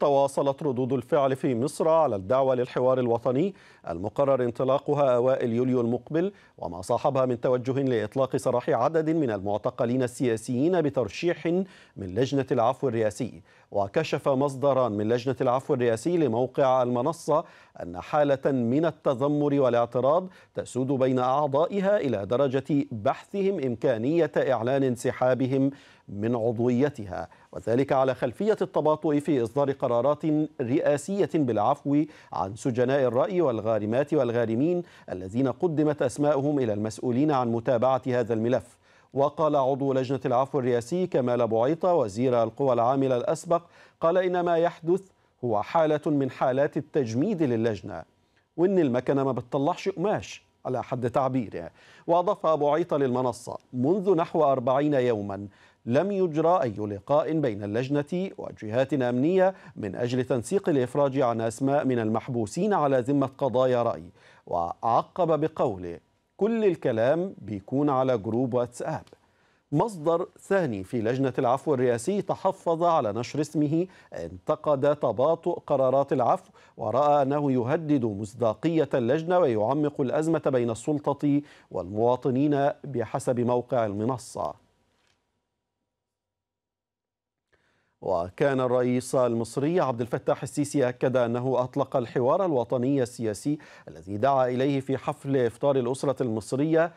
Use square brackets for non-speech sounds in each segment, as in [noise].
تواصلت ردود الفعل في مصر على الدعوة للحوار الوطني المقرر انطلاقها أوائل يوليو المقبل وما صاحبها من توجه لإطلاق سراح عدد من المعتقلين السياسيين بترشيح من لجنة العفو الرئاسي وكشف مصدران من لجنة العفو الرئاسي لموقع المنصة أن حالة من التذمر والاعتراض تسود بين أعضائها إلى درجة بحثهم إمكانية إعلان انسحابهم من عضويتها وذلك على خلفية التباطؤ في إصدار قرارات رئاسية بالعفو عن سجناء الرأي والغارمات والغارمين الذين قدمت أسماؤهم إلى المسؤولين عن متابعة هذا الملف وقال عضو لجنة العفو الرئاسي كمال بعيطة وزير القوى العاملة الأسبق قال إن ما يحدث هو حالة من حالات التجميد للجنة وإن المكنة ما بتطلعش قماش على حد تعبيره وأضاف أبو عيطة للمنصة منذ نحو أربعين يوما لم يجرى أي لقاء بين اللجنة وجهات أمنية من أجل تنسيق الإفراج عن أسماء من المحبوسين على ذمة قضايا رأي وعقب بقوله كل الكلام بيكون على جروب واتساب مصدر ثاني في لجنة العفو الرئاسي تحفظ على نشر اسمه انتقد تباطؤ قرارات العفو ورأى أنه يهدد مصداقية اللجنة ويعمق الأزمة بين السلطة والمواطنين بحسب موقع المنصة وكان الرئيس المصري عبد الفتاح السيسي أكد أنه أطلق الحوار الوطني السياسي الذي دعا إليه في حفل إفطار الأسرة المصرية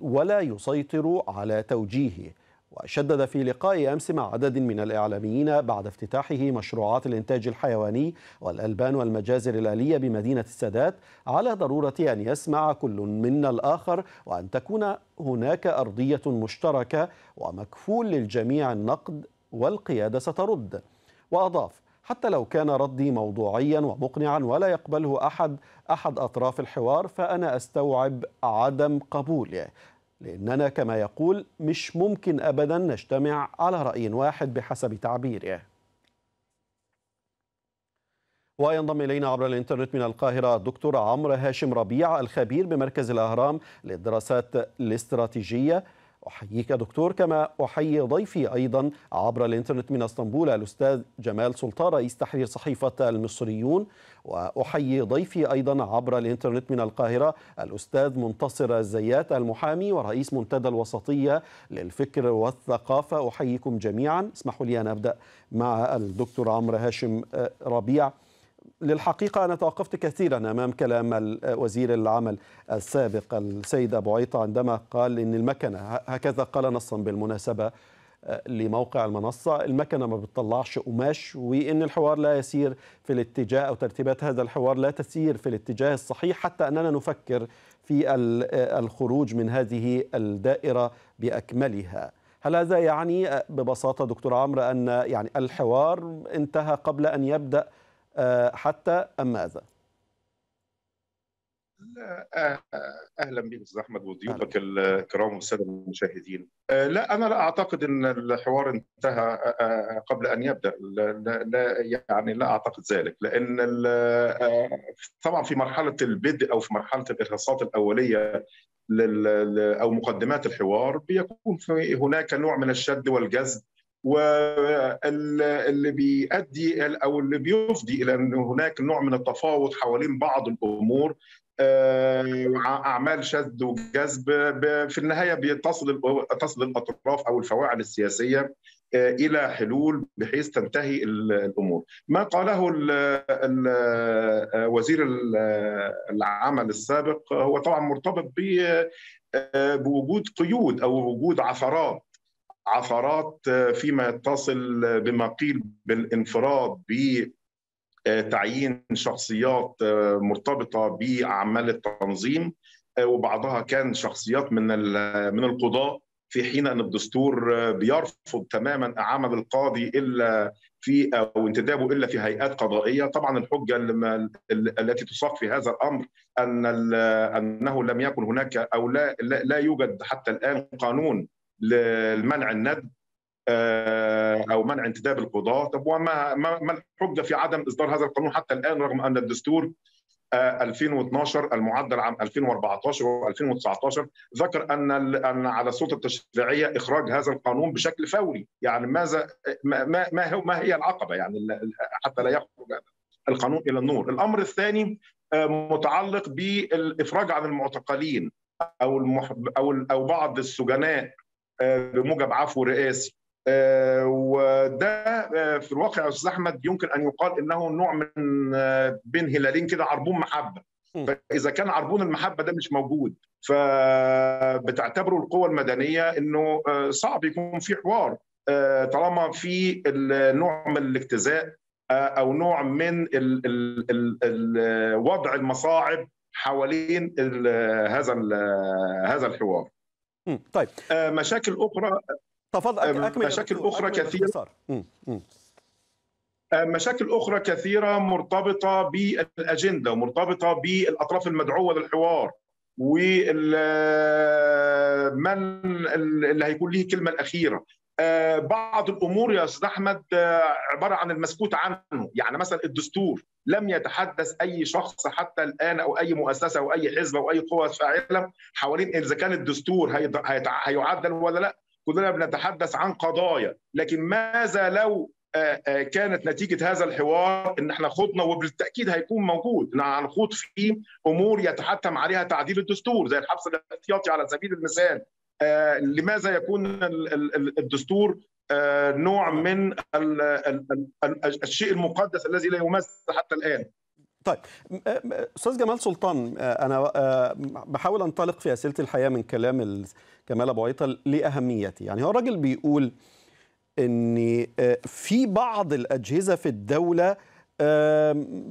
ولا يسيطر على توجيهه وشدد في لقاء أمس مع عدد من الإعلاميين بعد افتتاحه مشروعات الإنتاج الحيواني والألبان والمجازر الآلية بمدينة السادات على ضرورة أن يسمع كل منا الآخر وأن تكون هناك أرضية مشتركة ومكفول للجميع النقد والقيادة سترد وأضاف حتى لو كان ردي موضوعيا ومقنعا ولا يقبله أحد أحد أطراف الحوار فأنا أستوعب عدم قبوله لأننا كما يقول مش ممكن أبدا نجتمع على رأي واحد بحسب تعبيره وينضم إلينا عبر الإنترنت من القاهرة الدكتور عمرو هاشم ربيع الخبير بمركز الأهرام للدراسات الاستراتيجية أحييك يا دكتور كما أحيي ضيفي أيضا عبر الإنترنت من اسطنبول الأستاذ جمال سلطان رئيس تحرير صحيفة المصريون وأحيي ضيفي أيضا عبر الإنترنت من القاهرة الأستاذ منتصر الزيات المحامي ورئيس منتدى الوسطية للفكر والثقافة أحييكم جميعا اسمحوا لي أن أبدأ مع الدكتور عمرو هاشم آه، ربيع للحقيقة أنا توقفت كثيرا أمام كلام وزير العمل السابق السيد أبو عيطة عندما قال إن المكنة هكذا قال نصا بالمناسبة آه، لموقع المنصة المكنة ما بتطلعش قماش وإن الحوار لا يسير في الاتجاه أو ترتيبات هذا الحوار لا تسير في الاتجاه الصحيح حتى أننا نفكر في آه، الخروج من هذه الدائرة بأكملها هل هذا يعني آه، ببساطة دكتور عمرو أن يعني الحوار انتهى قبل أن يبدأ آه، حتى أم ماذا؟ آه، اهلا بك استاذ احمد وضيوفك الكرام والساده المشاهدين. آه، لا انا لا اعتقد ان الحوار انتهى قبل ان يبدا لا, لا يعني لا اعتقد ذلك لان طبعا في مرحله البدء او في مرحله الارهاصات الاوليه او مقدمات الحوار بيكون في هناك نوع من الشد والجذب واللي بيؤدي او اللي بيفضي الى ان هناك نوع من التفاوض حوالين بعض الامور آه، اعمال شد وجذب في النهايه بتصل تصل الاطراف او الفواعل السياسيه آه، الى حلول بحيث تنتهي الامور. ما قاله آه، وزير العمل السابق هو طبعا مرتبط بوجود قيود او وجود عثرات عثرات آه، فيما يتصل بما قيل بالانفراد بتعيين شخصيات آه، مرتبطه باعمال التنظيم آه، وبعضها كان شخصيات من من القضاه في حين ان الدستور بيرفض تماما اعامه القاضي الا في او انتدابه الا في هيئات قضائيه، طبعا الحجه التي تساق في هذا الامر ان انه لم يكن هناك او لا لا يوجد حتى الان قانون لمنع الندب آه، او منع انتداب القضاه طب وما ما الحجه في عدم اصدار هذا القانون حتى الان رغم ان الدستور 2012 آه، المعدل عام 2014 و2019 ذكر ان ان على السلطه التشريعيه اخراج هذا القانون بشكل فوري يعني ماذا ما ما, ما هي العقبه يعني حتى لا يخرج القانون الى النور الامر الثاني آه، متعلق بالافراج عن المعتقلين او او او بعض السجناء بموجب آه، عفو رئاسي آه، وده آه، في الواقع يا استاذ احمد يمكن ان يقال انه نوع من بين هلالين كده عربون محبه فاذا كان عربون المحبه ده مش موجود فبتعتبره القوى المدنيه انه صعب يكون في حوار طالما في نوع من الاجتزاء او نوع من وضع المصاعب حوالين هذا هذا الحوار طيب آه، مشاكل اخرى تفضل آه، اكمل مشاكل اخرى أكمل كثيره آه، مشاكل اخرى كثيره مرتبطه بالاجنده ومرتبطه بالاطراف المدعوه للحوار ومن اللي هيكون ليه الكلمه الاخيره آه، بعض الامور يا استاذ احمد آه، عباره عن المسكوت عنه يعني مثلا الدستور لم يتحدث اي شخص حتى الان او اي مؤسسه او اي حزب او اي قوه فاعله حوالين اذا كان الدستور هيعدل ولا لا كلنا بنتحدث عن قضايا لكن ماذا لو آه، كانت نتيجة هذا الحوار إن إحنا خضنا وبالتأكيد هيكون موجود إن هنخوض في أمور يتحتم عليها تعديل الدستور زي الحبس الاحتياطي على سبيل المثال آه، لماذا يكون الدستور آه، نوع من الشيء المقدس الذي لا يمس حتى الان طيب آه، استاذ جمال سلطان انا بحاول انطلق في اسئله الحياه من كلام جمال ابو عيطه لاهميته يعني هو الراجل بيقول ان في بعض الاجهزه في الدوله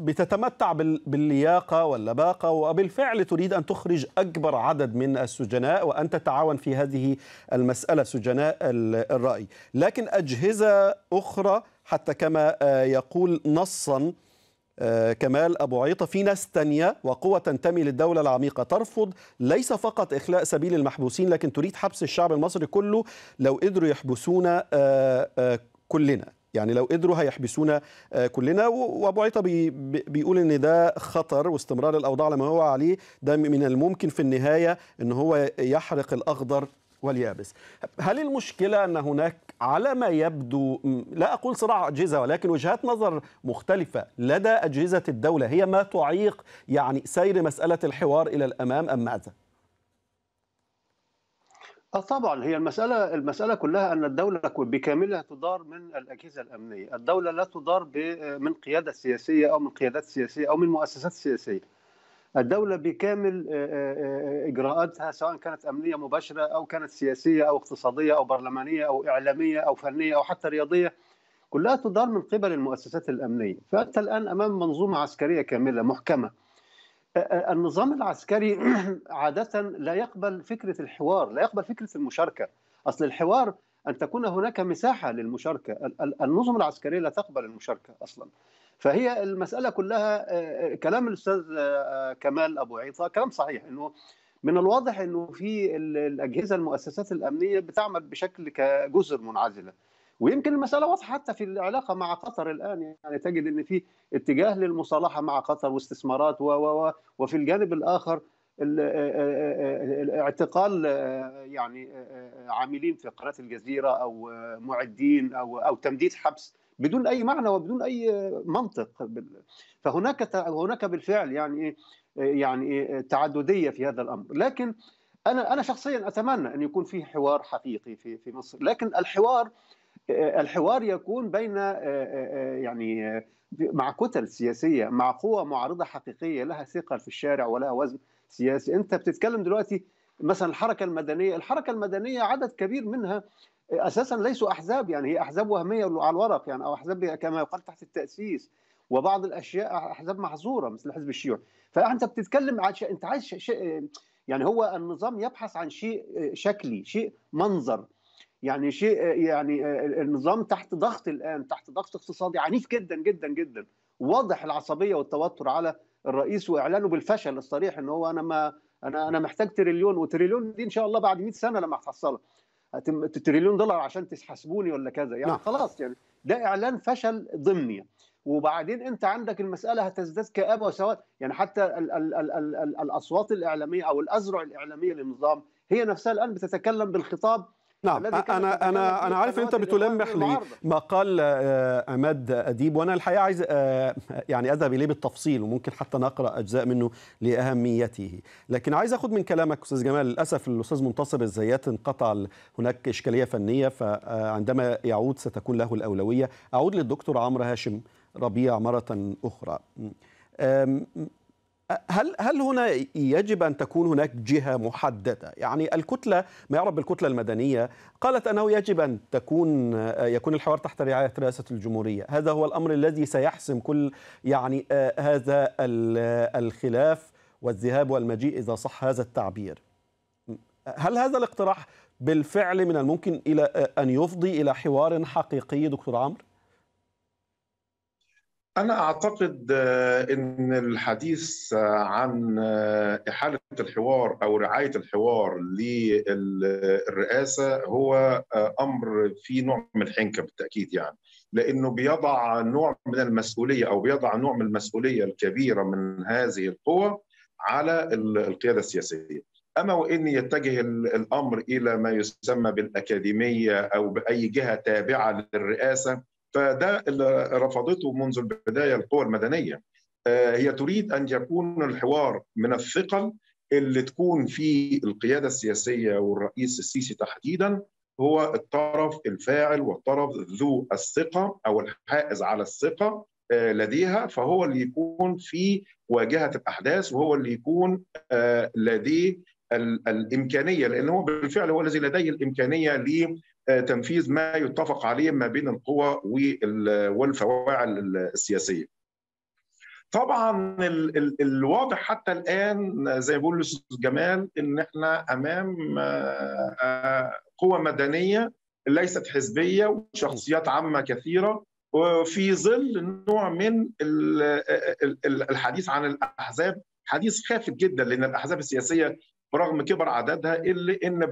بتتمتع باللياقه واللباقه وبالفعل تريد ان تخرج اكبر عدد من السجناء وان تتعاون في هذه المساله سجناء الراي، لكن اجهزه اخرى حتى كما آه، يقول نصا آه، كمال أبو عيطة في ناس تانية وقوة تنتمي للدولة العميقة ترفض ليس فقط إخلاء سبيل المحبوسين لكن تريد حبس الشعب المصري كله لو قدروا يحبسونا آه، كلنا يعني لو قدروا هيحبسونا آه، كلنا وابو عيطه بيقول ان ده خطر واستمرار الاوضاع على ما هو عليه ده من الممكن في النهايه ان هو يحرق الاخضر واليابس هل المشكله ان هناك على ما يبدو لا اقول صراع اجهزه ولكن وجهات نظر مختلفه لدى اجهزه الدوله هي ما تعيق يعني سير مساله الحوار الى الامام ام ماذا اه طبعا هي المساله المساله كلها ان الدوله بكاملها تدار من الاجهزه الامنيه، الدوله لا تدار آه، من قياده سياسيه او من قيادات سياسيه او من مؤسسات سياسيه. الدوله بكامل آه، آه، اجراءاتها سواء كانت امنيه مباشره او كانت سياسيه او اقتصاديه او برلمانيه او اعلاميه او فنيه او حتى رياضيه كلها تدار من قبل المؤسسات الامنيه، فانت الان امام منظومه عسكريه كامله محكمه. النظام العسكري [clears throat] عادة لا يقبل فكرة الحوار لا يقبل فكرة المشاركة أصل الحوار أن تكون هناك مساحة للمشاركة النظم العسكرية لا تقبل المشاركة أصلا فهي المسألة كلها آه، كلام الأستاذ آه، كمال أبو عيطة كلام صحيح أنه من الواضح أنه في الأجهزة المؤسسات الأمنية بتعمل بشكل كجزر منعزلة ويمكن المساله واضحه حتى في العلاقه مع قطر الان يعني تجد ان في اتجاه للمصالحه مع قطر واستثمارات و و وفي الجانب الاخر آه، آه، آه، اعتقال يعني عاملين في قناه الجزيره او معدين او او تمديد حبس بدون اي معنى وبدون اي منطق فهناك هناك بالفعل يعني إيه، يعني إيه، تعدديه في هذا الامر لكن انا انا شخصيا اتمنى ان يكون في حوار حقيقي في في مصر لكن الحوار الحوار يكون بين آه، آه، آه، يعني مع كتل سياسيه مع قوى معارضه حقيقيه لها ثقل في الشارع ولها وزن سياسي انت بتتكلم دلوقتي مثلا الحركه المدنيه الحركه المدنيه عدد كبير منها اساسا ليسوا احزاب يعني هي احزاب وهميه على الورق يعني او احزاب كما يقال تحت التاسيس وبعض الاشياء احزاب محظوره مثل الحزب الشيوعي فانت بتتكلم عن شيء انت عايز شيء يعني هو النظام يبحث عن شيء شكلي شيء منظر يعني شيء يعني النظام تحت ضغط الان تحت ضغط اقتصادي عنيف جدا جدا جدا واضح العصبيه والتوتر على الرئيس واعلانه بالفشل الصريح ان هو انا ما انا انا محتاج تريليون وتريليون دي ان شاء الله بعد 100 سنه لما هتحصلها تريليون دولار عشان تحاسبوني ولا كذا يعني نعم. خلاص يعني ده اعلان فشل ضمني وبعدين انت عندك المساله هتزداد كابه وسواد يعني حتى الـ الـ الـ الـ الـ الاصوات الاعلاميه او الازرع الاعلاميه للنظام هي نفسها الان بتتكلم بالخطاب نعم انا انا انا عارف انت بتلمح لي ما قال عماد آه، اديب وانا الحقيقه عايز آه، يعني اذهب اليه بالتفصيل وممكن حتى نقرا اجزاء منه لاهميته لكن عايز اخد من كلامك استاذ جمال للاسف الاستاذ منتصر الزيات انقطع هناك اشكاليه فنيه فعندما آه، يعود ستكون له الاولويه اعود للدكتور عمرو هاشم ربيع مره اخرى هل هل هنا يجب ان تكون هناك جهه محدده؟ يعني الكتله ما يعرف بالكتله المدنيه قالت انه يجب ان تكون آه، يكون الحوار تحت رعايه رئاسه الجمهوريه، هذا هو الامر الذي سيحسم كل يعني آه، هذا آه، الخلاف والذهاب والمجيء اذا صح هذا التعبير. هل هذا الاقتراح بالفعل من الممكن الى ان يفضي الى حوار حقيقي دكتور عمرو؟ أنا أعتقد آه، أن الحديث آه، عن آه، إحالة الحوار أو رعاية الحوار للرئاسة هو أمر في نوع من الحنكة بالتأكيد يعني لأنه بيضع نوع من المسؤولية أو بيضع نوع من المسؤولية الكبيرة من هذه القوى على القيادة السياسية أما وإن يتجه الأمر إلى ما يسمى بالأكاديمية أو بأي جهة تابعة للرئاسة فده اللي رفضته منذ البدايه القوى المدنيه آه، هي تريد ان يكون الحوار من الثقل اللي تكون فيه القياده السياسيه والرئيس السيسي تحديدا هو الطرف الفاعل والطرف ذو الثقه او الحائز على الثقه آه، لديها فهو اللي يكون في واجهه الاحداث وهو اللي يكون آه، لديه الامكانيه لان هو بالفعل هو الذي لديه الامكانيه آه، تنفيذ ما يتفق عليه ما بين القوى والفواعل السياسيه. طبعا الواضح حتى الان زي ما بيقول الاستاذ جمال ان احنا امام آه، آه، قوى مدنيه ليست حزبيه وشخصيات عامه كثيره وفي ظل نوع من الحديث عن الاحزاب حديث خافت جدا لان الاحزاب السياسيه برغم كبر عددها الا ان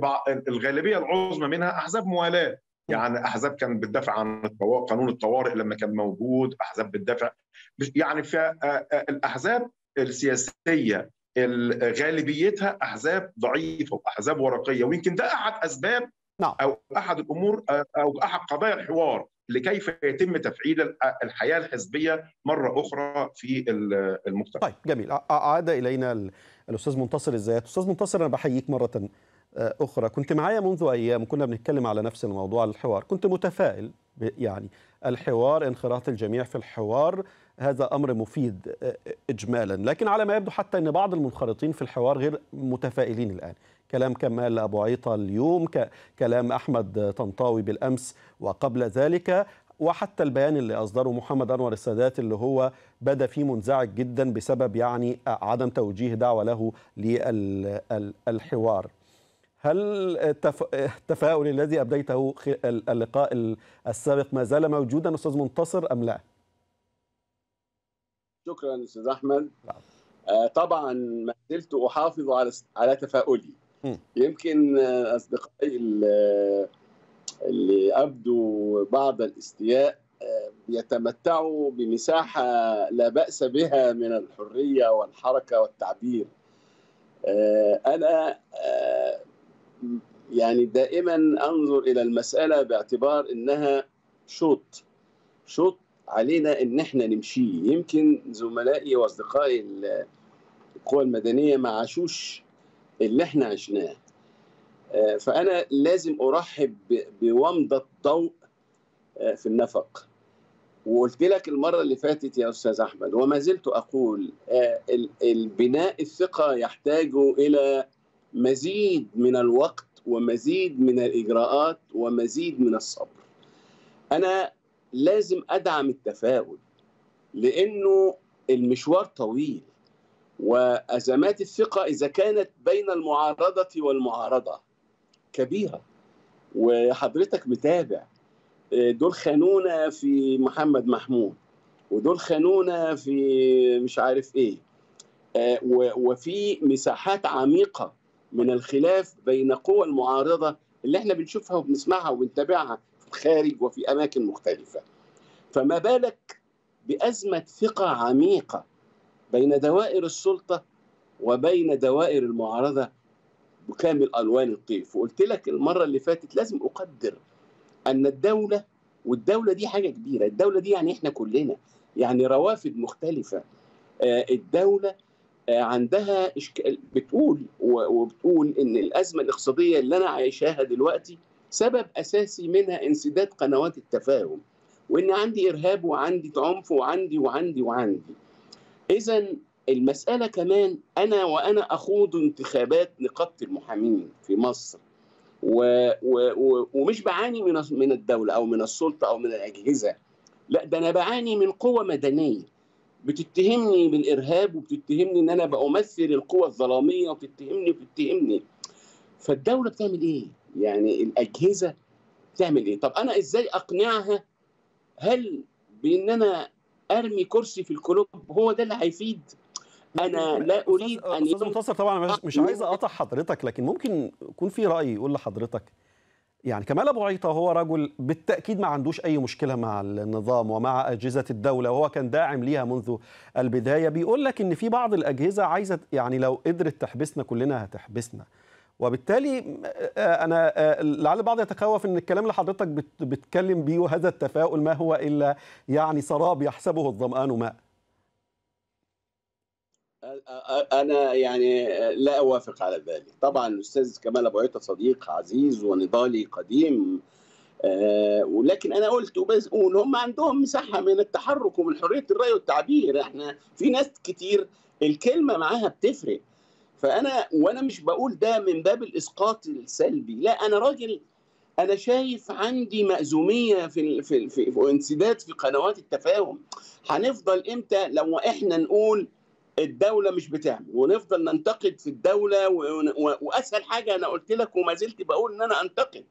الغالبيه العظمى منها احزاب موالاه يعني احزاب كانت بتدافع عن قانون الطوارئ لما كان موجود احزاب بتدافع يعني فالاحزاب السياسيه غالبيتها احزاب ضعيفه واحزاب ورقيه ويمكن ده احد اسباب نعم. او احد الامور او احد قضايا الحوار لكيف يتم تفعيل الحياه الحزبيه مره اخرى في المجتمع. طيب جميل عاد الينا الاستاذ منتصر الزيات، استاذ منتصر انا بحييك مره اخرى، كنت معايا منذ ايام وكنا بنتكلم على نفس الموضوع الحوار، كنت متفائل يعني الحوار انخراط الجميع في الحوار هذا امر مفيد اجمالا، لكن على ما يبدو حتى ان بعض المنخرطين في الحوار غير متفائلين الان، كلام كمال أبو عيطة اليوم كلام أحمد طنطاوي بالأمس وقبل ذلك وحتى البيان اللي أصدره محمد أنور السادات اللي هو بدا فيه منزعج جدا بسبب يعني عدم توجيه دعوة له للحوار هل التفاؤل الذي أبديته اللقاء السابق ما زال موجودا أستاذ منتصر أم لا؟ شكرا أستاذ أحمد آه، طبعا ما زلت أحافظ على على تفاؤلي يمكن اصدقائي اللي ابدوا بعض الاستياء آه، يتمتعوا بمساحه لا باس بها من الحريه والحركه والتعبير آه، انا آه، يعني دائما انظر الى المساله باعتبار انها شوط شوط علينا ان احنا نمشيه يمكن زملائي واصدقائي القوى المدنيه ما عاشوش اللي احنا عشناه آه، فانا لازم ارحب بومضه ضوء آه، في النفق وقلت لك المره اللي فاتت يا استاذ احمد وما زلت اقول آه، البناء الثقه يحتاج الى مزيد من الوقت ومزيد من الاجراءات ومزيد من الصبر انا لازم ادعم التفاؤل لانه المشوار طويل وأزمات الثقة إذا كانت بين المعارضة والمعارضة كبيرة وحضرتك متابع آه، دول خانونا في محمد محمود ودول خانونا في مش عارف ايه آه، وفي مساحات عميقة من الخلاف بين قوى المعارضة اللي احنا بنشوفها وبنسمعها وبنتابعها في الخارج وفي أماكن مختلفة فما بالك بأزمة ثقة عميقة بين دوائر السلطه وبين دوائر المعارضه بكامل الوان الطيف وقلت لك المره اللي فاتت لازم اقدر ان الدوله والدوله دي حاجه كبيره الدوله دي يعني احنا كلنا يعني روافد مختلفه آه، الدوله آه، عندها إشكال بتقول وبتقول ان الازمه الاقتصاديه اللي انا عايشاها دلوقتي سبب اساسي منها انسداد قنوات التفاهم وان عندي ارهاب وعندي عنف وعندي وعندي وعندي, وعندي. اذا المساله كمان انا وانا اخوض انتخابات نقابه المحامين في مصر و و و ومش بعاني من من الدوله او من السلطه او من الاجهزه لا ده انا بعاني من قوى مدنيه بتتهمني بالارهاب وبتتهمني ان انا بامثل القوى الظلاميه وبتتهمني وبتتهمني فالدوله بتعمل ايه؟ يعني الاجهزه بتعمل ايه؟ طب انا ازاي اقنعها هل بان انا ارمي كرسي في الكلوب هو ده اللي هيفيد انا لا اريد ان استاذ منتصر طبعا مش عايز اقطع حضرتك لكن ممكن يكون في راي يقول لحضرتك يعني كمال ابو عيطه هو رجل بالتاكيد ما عندوش اي مشكله مع النظام ومع اجهزه الدوله وهو كان داعم ليها منذ البدايه بيقول لك ان في بعض الاجهزه عايزه يعني لو قدرت تحبسنا كلنا هتحبسنا وبالتالي آه، آه، انا آه، لعل البعض يتخوف ان الكلام اللي حضرتك بتتكلم بيه وهذا التفاؤل ما هو الا يعني سراب يحسبه الظمآن ماء انا يعني لا اوافق على ذلك طبعا الاستاذ كمال ابو عيطه صديق عزيز ونضالي قديم ولكن انا قلت وبقول هم عندهم مساحه من التحرك ومن حريه الراي والتعبير احنا في ناس كتير الكلمه معاها بتفرق فانا وانا مش بقول ده من باب الاسقاط السلبي لا انا راجل انا شايف عندي مأزوميه في في, في وانسداد في قنوات التفاهم هنفضل امتى لو احنا نقول الدولة مش بتعمل ونفضل ننتقد في الدولة وأسهل حاجة أنا قلت لك وما زلت بقول إن أنا أنتقد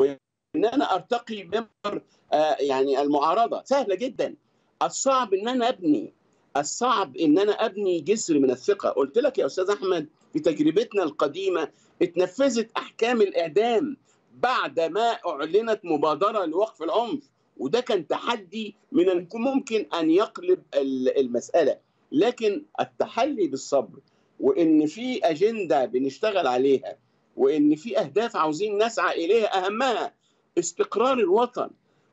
وإن أنا أرتقي بمبر آه، يعني المعارضة سهلة جدا الصعب إن أنا أبني الصعب ان انا ابني جسر من الثقه قلت لك يا استاذ احمد في تجربتنا القديمه اتنفذت احكام الاعدام بعد ما اعلنت مبادره لوقف العنف وده كان تحدي من ممكن ان يقلب المساله لكن التحلي بالصبر وان في اجنده بنشتغل عليها وان في اهداف عاوزين نسعى اليها اهمها استقرار الوطن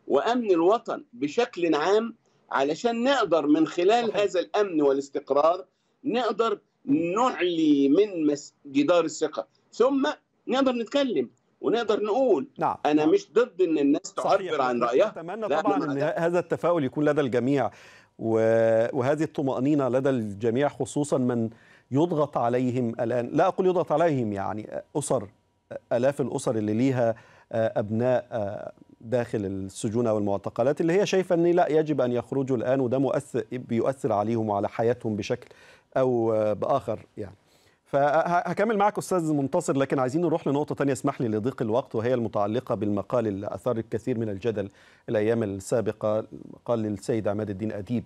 وامن الوطن بشكل عام علشان نقدر من خلال هذا الامن والاستقرار نقدر نعلي من جدار الثقه ثم نقدر نتكلم ونقدر نقول نعم. انا نعم. مش ضد ان الناس تعبر عن رايها اتمنى طبعا ان هذا التفاؤل يكون لدى الجميع وهذه الطمانينه لدى الجميع خصوصا من يضغط عليهم الان لا اقول يضغط عليهم يعني اسر الاف الاسر اللي ليها آه، ابناء آه، داخل السجون او المعتقلات اللي هي شايفه ان لا يجب ان يخرجوا الان وده مؤثر بيؤثر عليهم وعلى حياتهم بشكل او باخر يعني فهكمل معك استاذ منتصر لكن عايزين نروح لنقطه ثانيه اسمح لي لضيق الوقت وهي المتعلقه بالمقال اللي اثار الكثير من الجدل الايام السابقه مقال للسيد عماد الدين اديب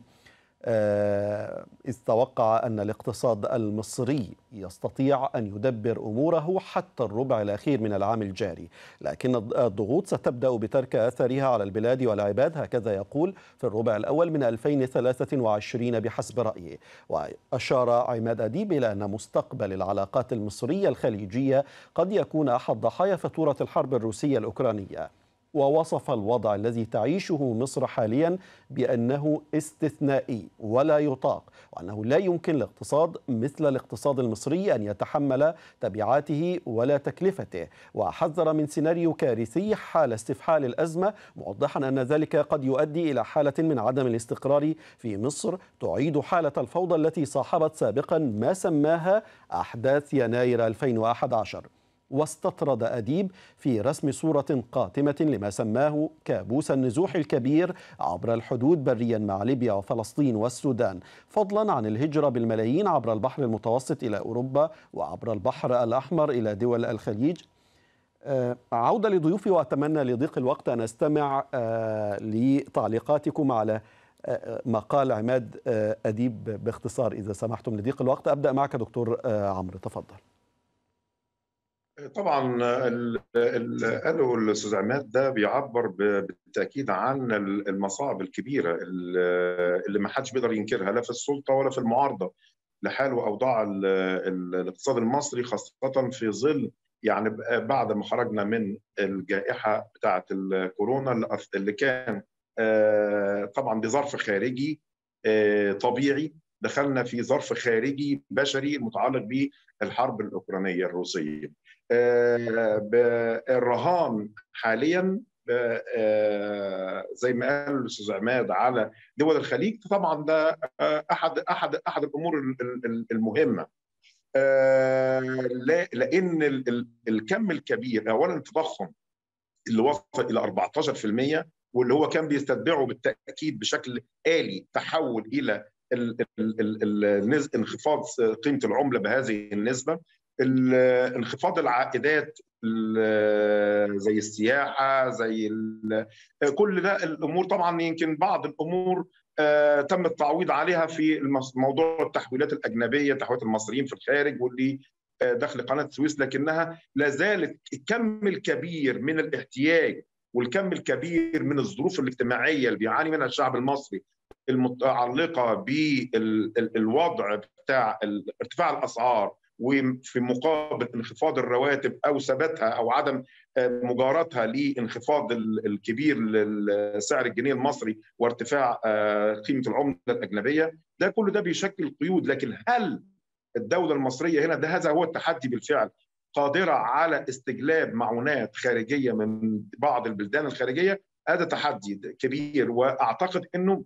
آه، إذ توقع أن الاقتصاد المصري يستطيع أن يدبر أموره حتى الربع الأخير من العام الجاري لكن الضغوط ستبدأ بترك أثرها على البلاد والعباد هكذا يقول في الربع الأول من 2023 بحسب رأيه وأشار عماد أديب إلى أن مستقبل العلاقات المصرية الخليجية قد يكون أحد ضحايا فاتورة الحرب الروسية الأوكرانية ووصف الوضع الذي تعيشه مصر حاليا بأنه استثنائي ولا يطاق وأنه لا يمكن لاقتصاد مثل الاقتصاد المصري أن يتحمل تبعاته ولا تكلفته وحذر من سيناريو كارثي حال استفحال الأزمة موضحا أن ذلك قد يؤدي إلى حالة من عدم الاستقرار في مصر تعيد حالة الفوضى التي صاحبت سابقا ما سماها أحداث يناير 2011 واستطرد أديب في رسم صورة قاتمة لما سماه كابوس النزوح الكبير عبر الحدود بريا مع ليبيا وفلسطين والسودان فضلا عن الهجرة بالملايين عبر البحر المتوسط إلى أوروبا وعبر البحر الأحمر إلى دول الخليج آه، عودة لضيوفي وأتمنى لضيق الوقت أن أستمع آه، لتعليقاتكم على آه، ما قال عماد أديب باختصار إذا سمحتم لضيق الوقت أبدأ معك دكتور عمرو تفضل طبعا اللي قاله الاستاذ عماد ده بيعبر بالتاكيد عن المصاعب الكبيره اللي ما حدش بيقدر ينكرها لا في السلطه ولا في المعارضه لحال واوضاع الاقتصاد المصري خاصه في ظل يعني بعد ما خرجنا من الجائحه بتاعه الكورونا اللي كان آه، طبعا بظرف خارجي آه، طبيعي دخلنا في ظرف خارجي بشري متعلق بالحرب الاوكرانيه الروسيه. آه، الرهان حاليا آه، زي ما قال الاستاذ عماد على دول الخليج طبعا ده آه، احد احد احد الامور المهمه لان الكم الكبير اولا التضخم اللي وصل الى 14% واللي هو كان بيستتبعه بالتاكيد بشكل الي تحول الى انخفاض قيمه العمله بهذه النسبه انخفاض العائدات زي السياحه زي كل ده الامور طبعا يمكن بعض الامور آه، تم التعويض عليها في موضوع التحويلات الاجنبيه تحويلات المصريين في الخارج واللي آه، دخل قناه السويس لكنها لا زالت الكم الكبير من الاحتياج والكم الكبير من الظروف الاجتماعيه اللي بيعاني منها الشعب المصري المتعلقه بالوضع بتاع ارتفاع الاسعار وفي مقابل انخفاض الرواتب او ثباتها او عدم آه، مجاراتها لانخفاض الكبير لسعر الجنيه المصري وارتفاع آه، قيمه العمله الاجنبيه ده كله ده بيشكل قيود لكن هل الدوله المصريه هنا ده هذا هو التحدي بالفعل قادره على استجلاب معونات خارجيه من بعض البلدان الخارجيه هذا تحدي كبير واعتقد انه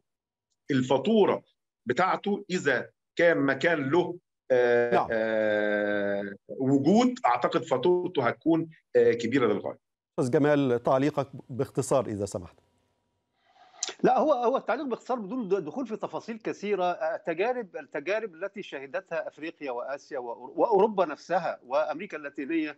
الفاتوره بتاعته اذا كان مكان له آه، نعم. آه، وجود اعتقد فاتورته هتكون آه، كبيره للغايه. استاذ جمال تعليقك باختصار اذا سمحت. لا هو هو التعليق باختصار بدون دخول في تفاصيل كثيره التجارب التجارب التي شهدتها افريقيا واسيا واوروبا نفسها وامريكا اللاتينيه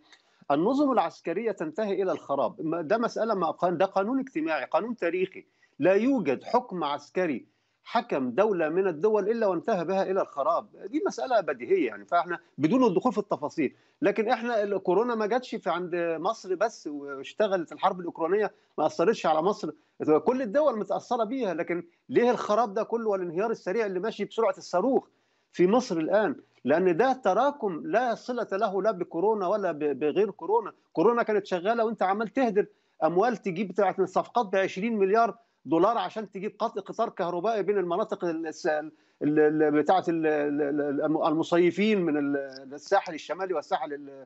النظم العسكريه تنتهي الى الخراب ده مساله ما ده قانون اجتماعي قانون تاريخي لا يوجد حكم عسكري حكم دوله من الدول الا وانتهى بها الى الخراب دي مساله بديهيه يعني فاحنا بدون الدخول في التفاصيل لكن احنا الكورونا ما جاتش في عند مصر بس واشتغلت الحرب الاوكرانيه ما اثرتش على مصر كل الدول متاثره بيها لكن ليه الخراب ده كله والانهيار السريع اللي ماشي بسرعه الصاروخ في مصر الان لان ده تراكم لا صله له لا بكورونا ولا بغير كورونا كورونا كانت شغاله وانت عمال تهدر اموال تجيب بتاعت صفقات ب 20 مليار دولار عشان تجيب قطار كهربائي بين المناطق بتاعه المصيفين من الساحل الشمالي والساحل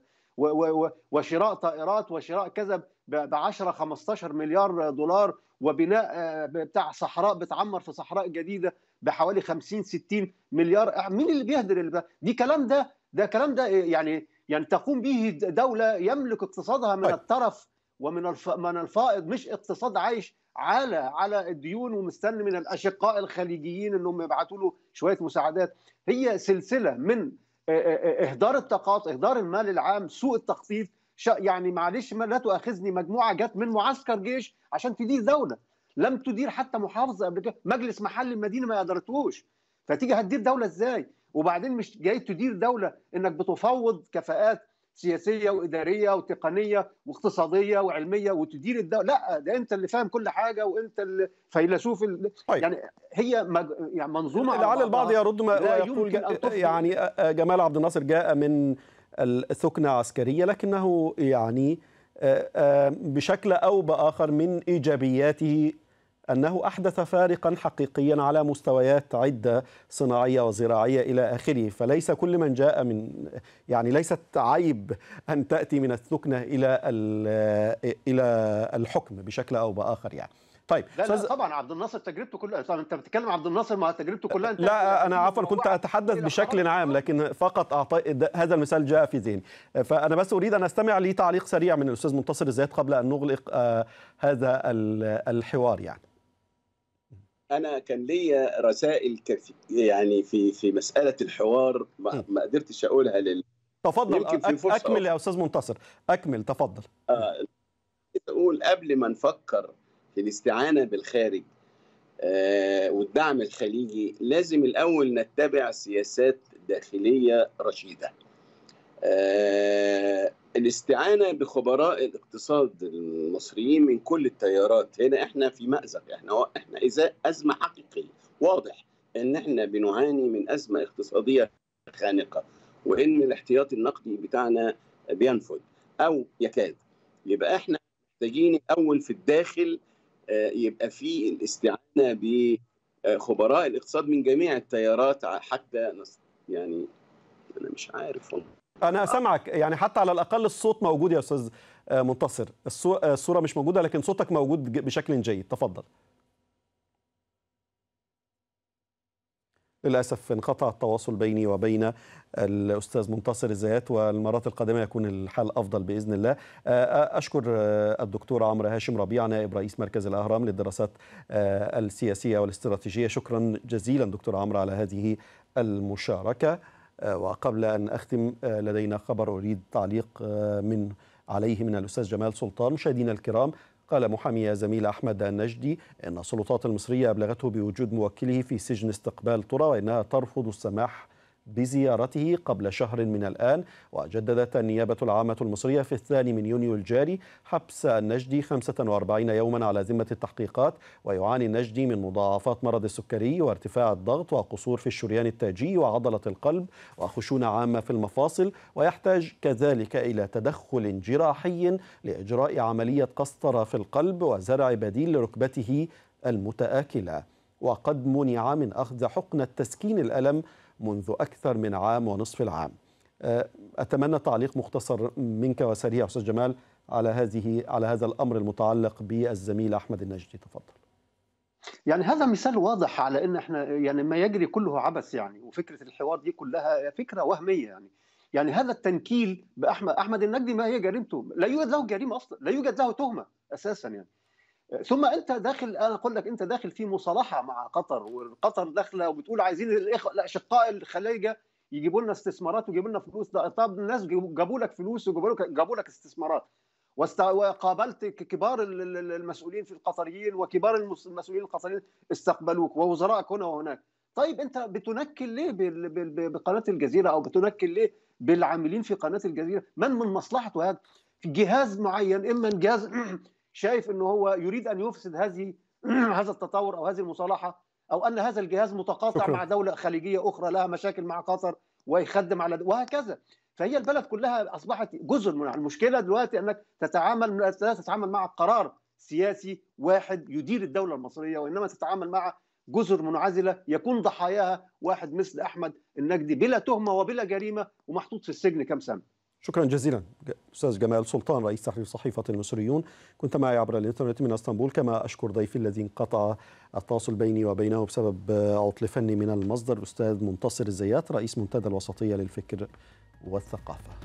وشراء طائرات وشراء كذا ب 10 15 مليار دولار وبناء آه، بتاع صحراء بتعمر في صحراء جديده بحوالي 50 60 مليار آه، مين اللي بيهدر دي كلام ده ده كلام ده آه، يعني يعني تقوم به دوله يملك اقتصادها من طيب. الطرف ومن الف... من الفائض مش اقتصاد عايش على على الديون ومستني من الاشقاء الخليجيين انهم يبعتوا له شويه مساعدات هي سلسله من آه، آه، آه، اهدار الطاقات اهدار المال العام سوء التخطيط يعني معلش ما لا تؤاخذني مجموعه جت من معسكر جيش عشان تدير دوله لم تدير حتى محافظه قبل كده مجلس محل المدينه ما قدرتوش فتيجي هتدير دوله ازاي وبعدين مش جاي تدير دوله انك بتفوض كفاءات سياسيه واداريه وتقنيه واقتصاديه وعلميه وتدير الدوله لا ده انت اللي فاهم كل حاجه وانت الفيلسوف ال... طيب. يعني هي مج... يعني منظومه لعل البعض يرد ما يقول ج... يعني آه، آه، جمال عبد الناصر جاء من الثكنه عسكريه لكنه يعني آه، بشكل او باخر من ايجابياته أنه أحدث فارقا حقيقيا على مستويات عدة صناعية وزراعية إلى آخره فليس كل من جاء من يعني ليست عيب أن تأتي من الثكنة إلى إلى الحكم بشكل أو بآخر يعني طيب لا, لا طبعا عبد الناصر تجربته كلها طبعا انت بتتكلم عبد الناصر ما تجربته كلها انت لا انا عفوا كنت اتحدث بشكل عام لكن فقط اعطي هذا المثال جاء في ذهني فانا بس اريد ان استمع لتعليق سريع من الاستاذ منتصر الزيات قبل ان نغلق آه، هذا الحوار يعني انا كان ليا رسائل كثير يعني في في مساله الحوار ما قدرتش اقولها لل تفضل اكمل يا استاذ منتصر اكمل تفضل آه اقول قبل ما نفكر في الاستعانه بالخارج آه والدعم الخليجي لازم الاول نتبع سياسات داخليه رشيده آه، الاستعانة بخبراء الاقتصاد المصريين من كل التيارات هنا احنا في مأزق احنا احنا إذا أزمة حقيقية واضح ان احنا بنعاني من أزمة اقتصادية خانقة وان الاحتياط النقدي بتاعنا بينفذ او يكاد يبقى احنا محتاجين اول في الداخل آه، يبقى في الاستعانة بخبراء الاقتصاد من جميع التيارات حتى يعني انا مش عارف والله انا سامعك يعني حتى على الاقل الصوت موجود يا استاذ آه، منتصر آه، الصوره مش موجوده لكن صوتك موجود بشكل جيد تفضل للاسف انقطع التواصل بيني وبين الاستاذ منتصر الزيات والمرات القادمه يكون الحال افضل باذن الله آه، اشكر الدكتور عمرو هاشم ربيع نائب رئيس مركز الاهرام للدراسات السياسيه والاستراتيجيه شكرا جزيلا دكتور عمرو على هذه المشاركه آه، وقبل أن أختم آه، لدينا خبر أريد تعليق آه، من عليه من الأستاذ جمال سلطان مشاهدينا الكرام قال محامي زميل أحمد النجدي أن السلطات المصرية أبلغته بوجود موكله في سجن استقبال طرى وأنها ترفض السماح بزيارته قبل شهر من الآن وجددت النيابة العامة المصرية في الثاني من يونيو الجاري حبس النجدي 45 يوما على ذمة التحقيقات ويعاني النجدي من مضاعفات مرض السكري وارتفاع الضغط وقصور في الشريان التاجي وعضلة القلب وخشونة عامة في المفاصل ويحتاج كذلك إلى تدخل جراحي لإجراء عملية قسطرة في القلب وزرع بديل لركبته المتآكلة وقد منع من أخذ حقنة تسكين الألم منذ أكثر من عام ونصف العام آه، أتمنى تعليق مختصر منك وسريع أستاذ جمال على هذه على هذا الأمر المتعلق بالزميل أحمد النجدي تفضل يعني هذا مثال واضح على ان احنا يعني ما يجري كله عبث يعني وفكره الحوار دي كلها فكره وهميه يعني يعني هذا التنكيل باحمد احمد النجدي ما هي جريمته لا يوجد له جريمه اصلا لا يوجد له تهمه اساسا يعني ثم انت داخل انا اقول لك انت داخل في مصالحه مع قطر وقطر داخله وبتقول عايزين الاشقاء اشقاء الخليجه يجيبوا لنا استثمارات ويجيبوا لنا فلوس ده طب الناس جابوا لك فلوس وجابوا لك جابوا لك استثمارات وقابلت كبار المسؤولين في القطريين وكبار المسؤولين القطريين استقبلوك ووزرائك هنا وهناك طيب انت بتنكل ليه بقناه الجزيره او بتنكل ليه بالعاملين في قناه الجزيره من من مصلحته هذا في جهاز معين اما جهاز [clears throat] شايف انه هو يريد ان يفسد هذه [clears throat] هذا التطور او هذه المصالحه او ان هذا الجهاز متقاطع مع دوله خليجيه اخرى لها مشاكل مع قطر ويخدم على وهكذا فهي البلد كلها اصبحت جزء من المشكله دلوقتي انك تتعامل لا تتعامل مع قرار سياسي واحد يدير الدوله المصريه وانما تتعامل مع جزر منعزله يكون ضحاياها واحد مثل احمد النجدي بلا تهمه وبلا جريمه ومحطوط في السجن كام سنه شكرا جزيلا استاذ جمال سلطان رئيس تحرير صحيفه المصريون كنت معي عبر الانترنت من اسطنبول كما اشكر ضيفي الذي انقطع التواصل بيني وبينه بسبب عطل فني من المصدر استاذ منتصر الزيات رئيس منتدى الوسطيه للفكر والثقافه